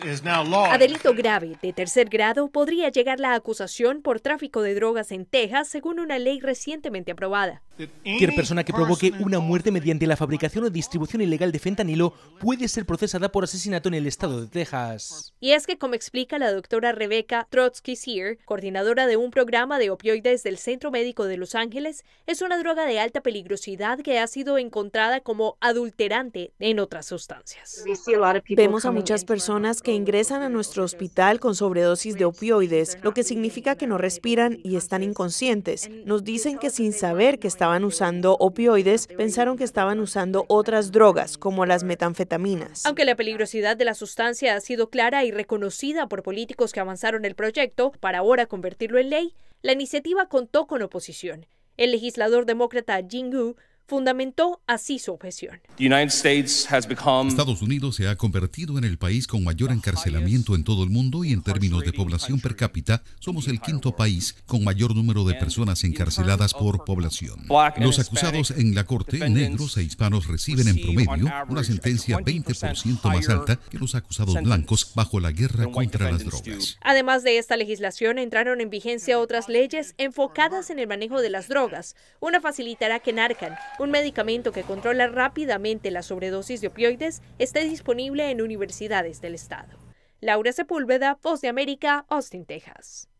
A delito grave de tercer grado podría llegar la acusación por tráfico de drogas en Texas según una ley recientemente aprobada. Cualquier persona que provoque una muerte mediante la fabricación o distribución ilegal de fentanilo puede ser procesada por asesinato en el estado de Texas. Y es que, como explica la doctora Rebecca Trotsky-Sear, coordinadora de un programa de opioides del Centro Médico de Los Ángeles, es una droga de alta peligrosidad que ha sido encontrada como adulterante en otras sustancias. Vemos a muchas personas que ingresan a nuestro hospital con sobredosis de opioides, lo que significa que no respiran y están inconscientes. Nos dicen que sin saber que estaban usando opioides, pensaron que estaban usando otras drogas, como las metanfetaminas. Aunque la peligrosidad de la sustancia ha sido clara y reconocida por políticos que avanzaron el proyecto para ahora convertirlo en ley, la iniciativa contó con oposición. El legislador demócrata Jing Wu fundamentó así su objeción. Estados Unidos se ha convertido en el país con mayor encarcelamiento en todo el mundo y en términos de población per cápita somos el quinto país con mayor número de personas encarceladas por población. Los acusados en la corte, negros e hispanos, reciben en promedio una sentencia 20% más alta que los acusados blancos bajo la guerra contra las drogas. Además de esta legislación, entraron en vigencia otras leyes enfocadas en el manejo de las drogas. Una facilitará que Narcan un medicamento que controla rápidamente la sobredosis de opioides está disponible en universidades del estado. Laura Sepúlveda, Voz de América, Austin, Texas.